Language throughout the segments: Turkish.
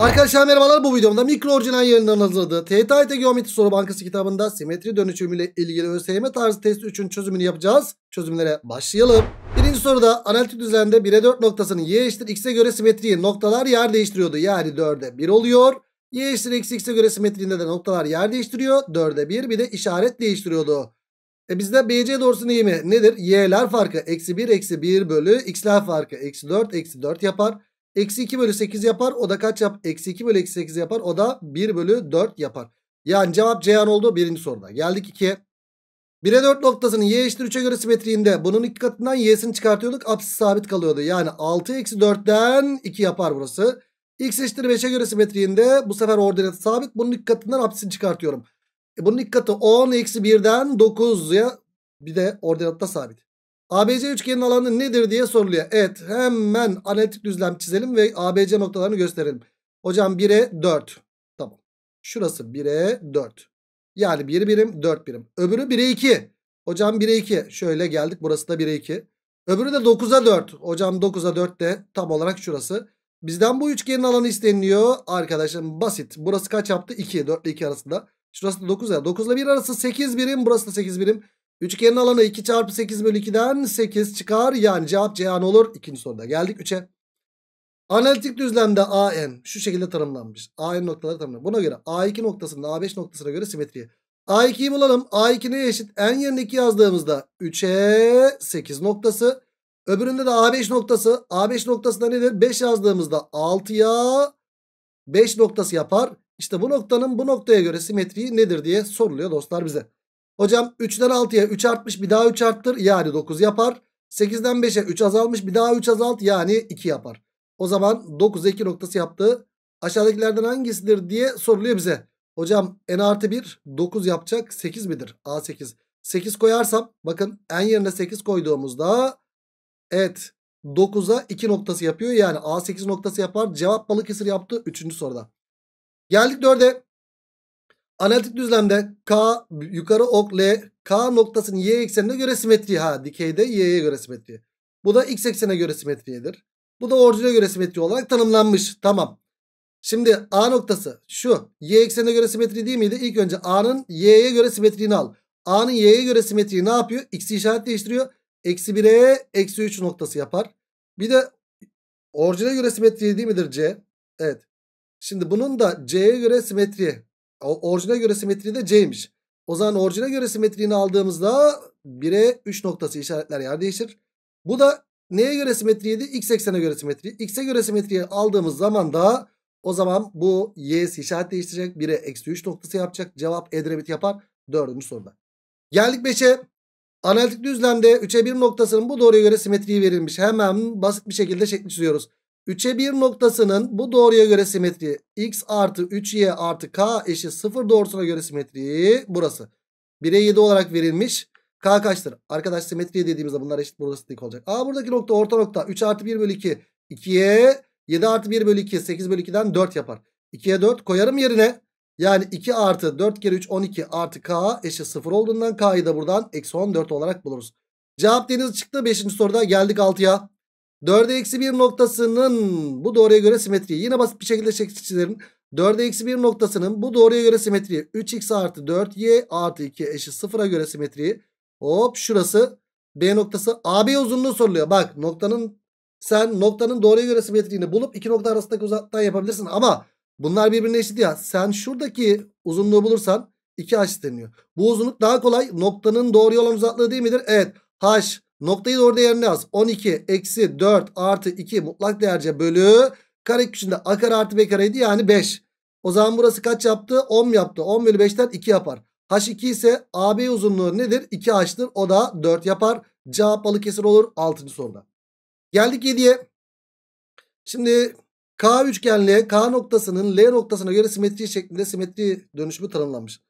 Arkadaşlar merhabalar bu videomda mikro orijinal yayınlarının hazırladığı TTIT Geometri Soru Bankası kitabında simetri dönüşümüyle ilgili ÖSYM tarzı test 3'ün çözümünü yapacağız. Çözümlere başlayalım. Birinci soruda analitik düzende 1'e 4 noktasının y eşittir x'e göre simetriği noktalar yer değiştiriyordu. Yani 4'e 1 oluyor. y eşittir eksi x'e göre simetriğinde de noktalar yer değiştiriyor. 4'e 1 bir de işaret değiştiriyordu. E bizde BC doğrusu neyimi nedir? Y'ler farkı eksi 1 eksi 1 bölü x'ler farkı eksi 4 eksi 4 yapar. Eksi 2 bölü 8 yapar. O da kaç yap? Eksi 2 bölü eksi 8 yapar. O da 1 bölü 4 yapar. Yani cevap Ceyhan oldu birinci soruda. Geldik 2'ye. 1'e 4 noktasının y eşittir 3'e göre simetriğinde bunun iki katından y'sini çıkartıyorduk. Apsis sabit kalıyordu. Yani 6 eksi 4'ten 2 yapar burası. X eşittir 5'e göre simetriğinde bu sefer ordinatı sabit. Bunun iki katından apsisini çıkartıyorum. E bunun iki katı 10 eksi 1'den 9'ya bir de ordinatta sabit. ABC üçgenin alanı nedir diye soruluyor. Evet hemen analitik düzlem çizelim ve ABC noktalarını gösterelim. Hocam 1'e 4. Tamam. Şurası 1'e 4. Yani 1 birim 4 birim. Öbürü 1'e 2. Hocam 1'e 2. Şöyle geldik burası da 1'e 2. Öbürü de 9'a 4. Hocam 9'a 4 de tam olarak şurası. Bizden bu üçgenin alanı isteniliyor. Arkadaşım basit. Burası kaç yaptı? 2. 4 ile 2 arasında. Şurası da 9'a. ya. 9 ile 1 arası 8 birim. Burası da 8 birim. Üçgenin alanı 2 çarpı 8 bölü 2'den 8 çıkar. Yani cevap Cihan olur. İkinci soruda geldik 3'e. Analitik düzlemde AN şu şekilde tanımlanmış. AN noktaları tanımlanmış. Buna göre A2 noktasında A5 noktasına göre simetriye. A2'yi bulalım. A2 neye eşit? N yerine 2 yazdığımızda 3'e 8 noktası. Öbüründe de A5 noktası. A5 noktasında nedir? 5 yazdığımızda 6'ya 5 noktası yapar. İşte bu noktanın bu noktaya göre simetriği nedir diye soruluyor dostlar bize. Hocam 3'den 6'ya 3 artmış bir daha 3 arttır yani 9 yapar. 8'den 5'e 3 azalmış bir daha 3 azalt yani 2 yapar. O zaman 9'a 2 noktası yaptı. Aşağıdakilerden hangisidir diye soruluyor bize. Hocam n artı 1 9 yapacak 8 midir? A8. 8 koyarsam bakın n yerine 8 koyduğumuzda evet 9'a 2 noktası yapıyor. Yani A8 noktası yapar. Cevap Balıkesir yaptı 3. soruda. Geldik 4'e. Analitik düzlemde K yukarı ok L K noktasının y eksenine göre simetri ha dikeyde y'ye göre simetri. Bu da x eksene göre simetriyedir. Bu da orijine göre simetri olarak tanımlanmış. Tamam. Şimdi A noktası şu. Y eksenine göre simetri değil miydi? İlk önce A'nın y'ye göre simetriğini al. A'nın y'ye göre simetriği ne yapıyor? X'i işaret değiştiriyor. Eksi 1'e eksi 3 noktası yapar. Bir de orijine göre simetriği değil midir C? Evet. Şimdi bunun da C'ye göre simetriği orijine göre simetriği de C'ymiş. O zaman orijine göre simetriğini aldığımızda 1'e 3 noktası işaretler yer değişir. Bu da neye göre simetriydi? X eksene göre simetri. X'e göre simetriyi aldığımız zaman da o zaman bu y'si işaret değiştirecek. 1'e eksi 3 noktası yapacak. Cevap edrebit yapar. Dördüncü soruda. Geldik 5'e. Analitik düzlemde 3'e 1 noktasının bu doğruya göre simetriyi verilmiş. Hemen basit bir şekilde şekli çiziyoruz. 3'e 1 noktasının bu doğruya göre simetri x artı 3y artı k eşit 0 doğrusuna göre simetri burası. 1'e 7 olarak verilmiş. K kaçtır? Arkadaş simetriye dediğimizde bunlar eşit burası dik olacak. Aa buradaki nokta orta nokta. 3 artı 1 bölü 2. 2'ye 7 artı 1 bölü 2. 8 bölü 2'den 4 yapar. 2'ye 4 koyarım yerine. Yani 2 artı 4 kere 3 12 artı K eşit 0 olduğundan K'yı da buradan eksi 14 olarak buluruz. Cevap deniz çıktı. 5. soruda geldik 6'ya. 4'e eksi 1 noktasının bu doğruya göre simetriği. Yine basit bir şekilde şekil çizelim. 4'e eksi 1 noktasının bu doğruya göre simetriği. 3x artı 4y artı 2 eşit 0'a göre simetriği. Hop şurası B noktası. AB uzunluğu soruluyor. Bak noktanın sen noktanın doğruya göre simetriğini bulup iki nokta arasındaki uzaklıktan yapabilirsin. Ama bunlar birbirine eşit ya. Sen şuradaki uzunluğu bulursan 2h deniyor. Bu uzunluk daha kolay. Noktanın doğruya olan uzaklığı değil midir? Evet. H Noktayı da orada yerine yaz. 12 eksi 4 artı 2 mutlak değerce bölü kare içinde a kare artı b kareydi yani 5. O zaman burası kaç yaptı? 10 yaptı. 10 bölü 5'ten 2 yapar. H2 ise AB uzunluğu nedir? 2H'tır. O da 4 yapar. Cevap Balıkesir olur 6. soruda. Geldik 7'ye. Şimdi K üçgenle K noktasının L noktasına göre simetri şeklinde simetri dönüşümü tanımlanmış.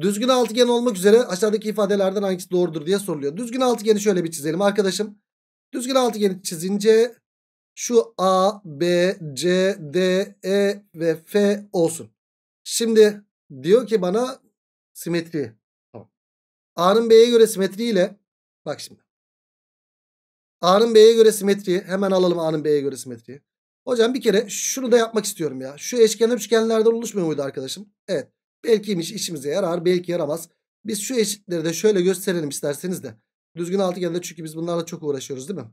Düzgün altıgen olmak üzere aşağıdaki ifadelerden hangisi doğrudur diye soruluyor. Düzgün altıgeni şöyle bir çizelim arkadaşım. Düzgün altıgeni çizince şu A, B, C, D, E ve F olsun. Şimdi diyor ki bana simetri. Tamam. A'nın B'ye göre simetriyle bak şimdi. A'nın B'ye göre simetriyi hemen alalım A'nın B'ye göre simetriyi. Hocam bir kere şunu da yapmak istiyorum ya. Şu eşkenar üçgenlerden oluşmuyor muydu arkadaşım? Evet. Belki işimize yarar belki yaramaz. Biz şu eşitleri de şöyle gösterelim isterseniz de. Düzgün altıgende çünkü biz bunlarla çok uğraşıyoruz değil mi?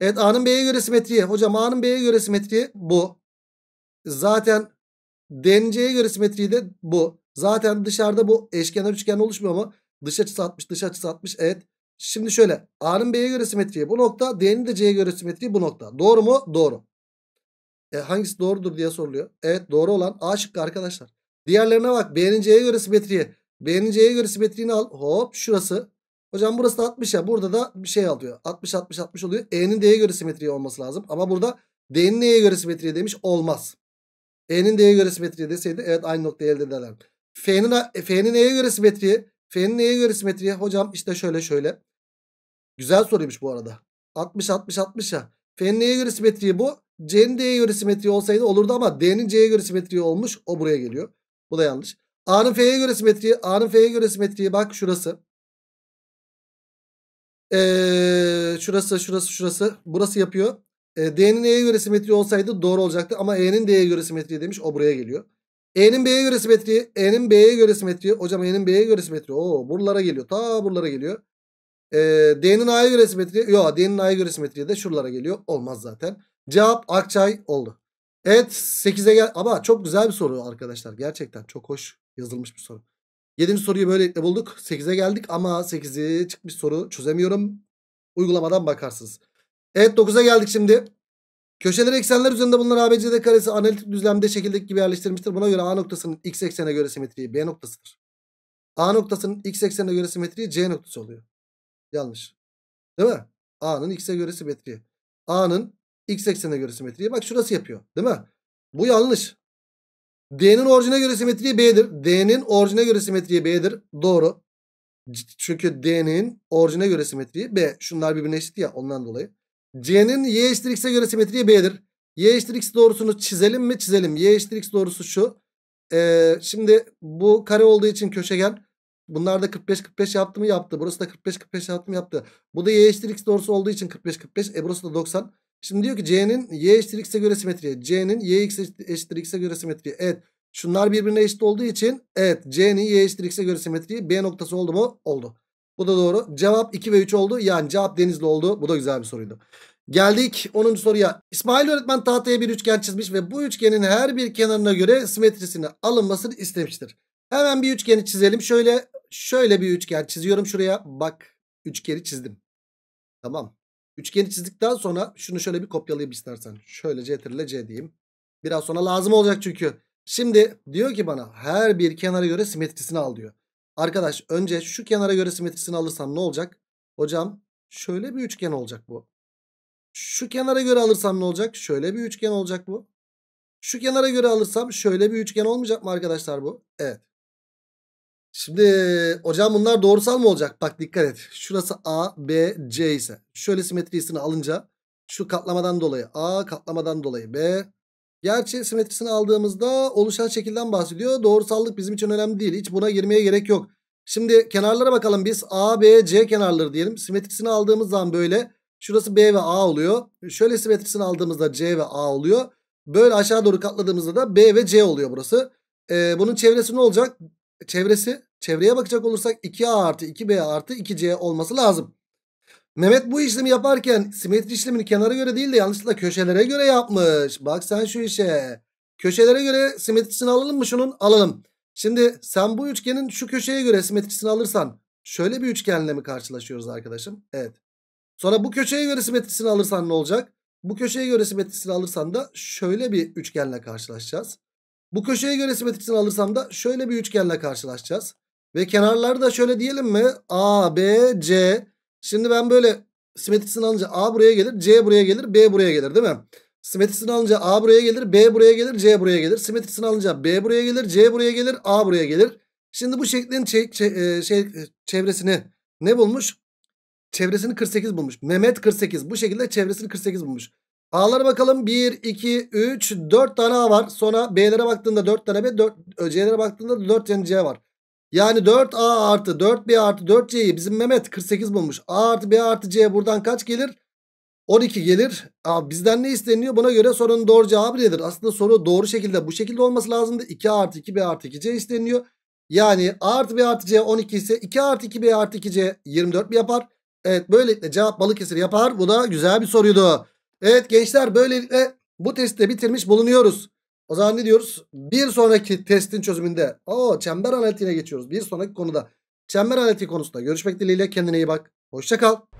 Evet A'nın B'ye göre simetriği. Hocam A'nın B'ye göre simetriği bu. Zaten D'nin C'ye göre simetriği de bu. Zaten dışarıda bu eşkenar üçgen oluşmuyor ama dış açısı 60 dış açısı 60 evet. Şimdi şöyle A'nın B'ye göre simetriği bu nokta D'nin de C'ye göre simetriği bu nokta. Doğru mu? Doğru. E, hangisi doğrudur diye soruluyor. Evet doğru olan A şıkkı arkadaşlar. Diğerlerine bak. B'nin C'ye göre simetriye, B'nin C'ye göre simetriğini al. Hop şurası. Hocam burası da 60 ya. Burada da bir şey alıyor. 60 60 60 oluyor. E'nin D'ye göre simetriye olması lazım. Ama burada D'nin E'ye göre simetriye demiş. Olmaz. E'nin D'ye göre simetriye deseydi evet aynı noktayı elde ederler. F'nin e, F'nin E'ye göre simetriye, F'nin E'ye göre simetriye. Hocam işte şöyle şöyle. Güzel soruymuş bu arada. 60 60 60 ya. F'nin E'ye göre simetriye bu. C'nin D'ye göre simetriye olsaydı olurdu ama D'nin C'ye göre simetriye olmuş. O buraya geliyor. Bu da yanlış. A'nın F'ye göre simetriği. A'nın F'ye göre simetriği bak şurası. Ee, şurası şurası şurası. Burası yapıyor. E, D'nin E'ye göre simetriği olsaydı doğru olacaktı. Ama E'nin D'ye göre simetriği demiş. O buraya geliyor. E'nin B'ye göre simetriği. E'nin B'ye göre simetriği. Hocam E'nin B'ye göre simetriği. Oo buralara geliyor. Ta buralara geliyor. E, D'nin A'ya göre simetriği. Yok D'nin A'ya göre simetriği de şuralara geliyor. Olmaz zaten. Cevap Akçay oldu. Evet 8'e gel. Ama çok güzel bir soru arkadaşlar. Gerçekten çok hoş yazılmış bir soru. 7. soruyu böylelikle bulduk. 8'e geldik ama 8'i çıkmış soru çözemiyorum. Uygulamadan bakarsınız. Evet 9'a geldik şimdi. Köşeler eksenler üzerinde bulunan ABCD karesi analitik düzlemde şekildeki gibi yerleştirilmiştir. Buna göre A noktasının x eksenine göre simetriği B noktasıdır. A noktasının x eksenine göre simetriği C noktası oluyor. Yanlış. Değil mi? A'nın x'e göre simetriği. A'nın X eksenine göre simetriye. Bak şurası yapıyor. Değil mi? Bu yanlış. D'nin orijine göre simetriye B'dir. D'nin orijine göre simetriye B'dir. Doğru. Çünkü D'nin orijine göre simetriği B. Şunlar birbirine eşit ya ondan dolayı. C'nin Y eşittir X'e göre simetriği B'dir. Y eşittir X doğrusunu çizelim mi? Çizelim. Y eşittir X doğrusu şu. Ee, şimdi bu kare olduğu için köşegen. Bunlar da 45-45 yaptı mı? Yaptı. Burası da 45-45 yaptı mı? Yaptı. Bu da Y eşittir X doğrusu olduğu için 45-45. E burası da 90. Şimdi diyor ki C'nin y eşittir x'e göre simetriye. C'nin y eşittir x'e göre simetriye. Evet. Şunlar birbirine eşit olduğu için evet C'nin y eşittir x'e göre simetriği B noktası oldu mu? Oldu. Bu da doğru. Cevap 2 ve 3 oldu. Yani cevap Denizli oldu. Bu da güzel bir soruydu. Geldik 10. soruya. İsmail öğretmen tahtaya bir üçgen çizmiş ve bu üçgenin her bir kenarına göre simetrisini alınmasını istemiştir. Hemen bir üçgeni çizelim. Şöyle şöyle bir üçgen çiziyorum şuraya. Bak üçgeni çizdim. Tamam. Üçgeni çizdikten sonra şunu şöyle bir kopyalayayım istersen. Şöyle ctrl ile c diyeyim. Biraz sonra lazım olacak çünkü. Şimdi diyor ki bana her bir kenara göre simetrisini al diyor. Arkadaş önce şu kenara göre simetrisini alırsam ne olacak? Hocam şöyle bir üçgen olacak bu. Şu kenara göre alırsam ne olacak? Şöyle bir üçgen olacak bu. Şu kenara göre alırsam şöyle bir üçgen olmayacak mı arkadaşlar bu? Evet. Şimdi hocam bunlar doğrusal mı olacak? Bak dikkat et. Şurası A, B, C ise. Şöyle simetrisini alınca şu katlamadan dolayı A, katlamadan dolayı B. Gerçi simetrisini aldığımızda oluşan şekilden bahsediyor. Doğrusallık bizim için önemli değil. Hiç buna girmeye gerek yok. Şimdi kenarlara bakalım biz A, B, C kenarları diyelim. Simetrisini aldığımız zaman böyle şurası B ve A oluyor. Şöyle simetrisini aldığımızda C ve A oluyor. Böyle aşağı doğru katladığımızda da B ve C oluyor burası. Ee, bunun çevresi ne olacak? Çevresi Çevreye bakacak olursak 2A artı 2B artı 2C olması lazım. Mehmet bu işlemi yaparken simetri işlemini kenara göre değil de yanlışlıkla köşelere göre yapmış. Bak sen şu işe. Köşelere göre simetrisini alalım mı şunun? Alalım. Şimdi sen bu üçgenin şu köşeye göre simetrisini alırsan şöyle bir üçgenle mi karşılaşıyoruz arkadaşım? Evet. Sonra bu köşeye göre simetrisini alırsan ne olacak? Bu köşeye göre simetrisini alırsan da şöyle bir üçgenle karşılaşacağız. Bu köşeye göre simetrisini alırsam da şöyle bir üçgenle karşılaşacağız. Ve kenarları da şöyle diyelim mi? A, B, C. Şimdi ben böyle simetrisini alınca A buraya gelir, C buraya gelir, B buraya gelir değil mi? Simetrisini alınca A buraya gelir, B buraya gelir, C buraya gelir. Simetrisini alınca B buraya gelir, C buraya gelir, A buraya gelir. Şimdi bu şeklin e, şey, şey, çevresini ne bulmuş? Çevresini 48 bulmuş. Mehmet 48. Bu şekilde çevresini 48 bulmuş. A'lara bakalım. 1, 2, 3, 4 tane A var. Sonra B'lere baktığında 4 tane B, 4, e, C'lere baktığında 4 tane C var. Yani 4A artı 4B artı 4C'yi bizim Mehmet 48 bulmuş. A artı B artı C buradan kaç gelir? 12 gelir. Aa, bizden ne isteniyor? Buna göre sorunun doğru cevabı nedir? Aslında soru doğru şekilde bu şekilde olması lazımdı. 2 artı 2B artı 2C isteniyor. Yani A artı B artı C 12 ise 2 artı 2B artı 2C 24 mi yapar? Evet böylelikle cevap Balıkesir yapar. Bu da güzel bir soruydu. Evet gençler böylelikle bu testi de bitirmiş bulunuyoruz. O zaman ne diyoruz? Bir sonraki testin çözümünde. o çember analitiğine geçiyoruz. Bir sonraki konuda. Çember analitiği konusunda görüşmek dileğiyle. Kendine iyi bak. Hoşça kal.